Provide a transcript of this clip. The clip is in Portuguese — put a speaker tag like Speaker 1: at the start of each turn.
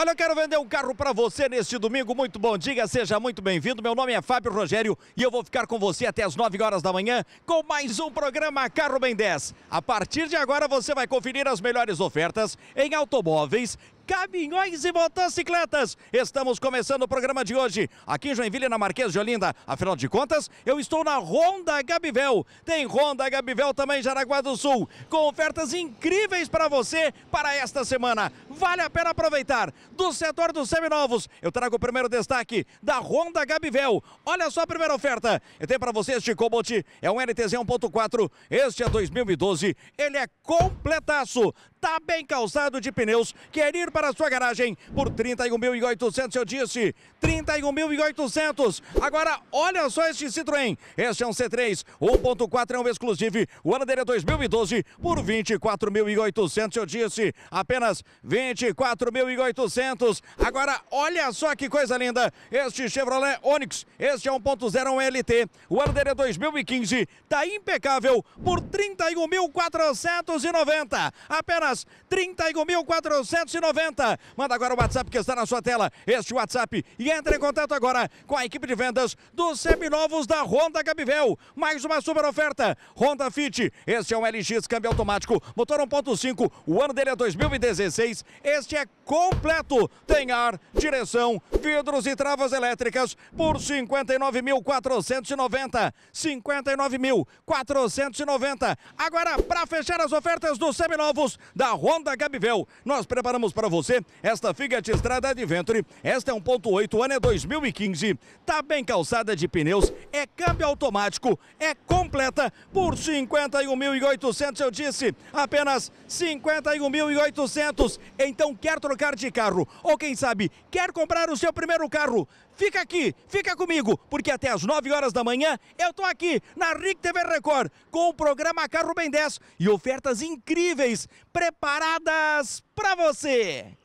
Speaker 1: Olha, eu quero vender um carro para você neste domingo. Muito bom dia, seja muito bem-vindo. Meu nome é Fábio Rogério e eu vou ficar com você até as 9 horas da manhã com mais um programa Carro Bem 10. A partir de agora você vai conferir as melhores ofertas em automóveis, caminhões e motocicletas. Estamos começando o programa de hoje aqui em Joinville, na Marquês de Olinda. Afinal de contas, eu estou na Ronda Gabivel. Tem Ronda Gabivel também em Jaraguá do Sul, com ofertas incríveis para você para esta semana. Vale a pena aproveitar. Do setor dos seminovos, eu trago o primeiro destaque da Ronda Gabivel. Olha só a primeira oferta. Eu tenho para você este Cobalt, é um NTZ 1.4, este é 2012. Ele é completaço, tá bem calçado de pneus, quer ir para para a sua garagem por 31.800, eu disse, 31.800. Agora, olha só este Citroën. Este é um C3, 1.4 é um exclusivo, o ano dele é 2012 por 24.800, eu disse, apenas 24.800. Agora, olha só que coisa linda, este Chevrolet Onix, este é 1.0 um LT, o ano dele é 2015, tá impecável por 31.490, apenas 31.490. Manda agora o WhatsApp que está na sua tela, este WhatsApp, e entre em contato agora com a equipe de vendas dos seminovos da Honda Gabivel. Mais uma super oferta, Honda Fit. Este é um LX câmbio automático, motor 1.5, o ano dele é 2016. Este é completo, tem ar, direção, vidros e travas elétricas por 59.490. 59.490. Agora, para fechar as ofertas dos seminovos da Honda Gabivel, nós preparamos para você você esta Fiat Estrada Adventure. É esta é 1.8, ano é 2015. Tá bem calçada de pneus, é câmbio automático, é completa por 51.800, eu disse, apenas 51.800. Então quer trocar de carro ou quem sabe quer comprar o seu primeiro carro? Fica aqui, fica comigo, porque até as 9 horas da manhã eu tô aqui na RIC TV Record com o programa Carro Bem 10 e ofertas incríveis preparadas para você.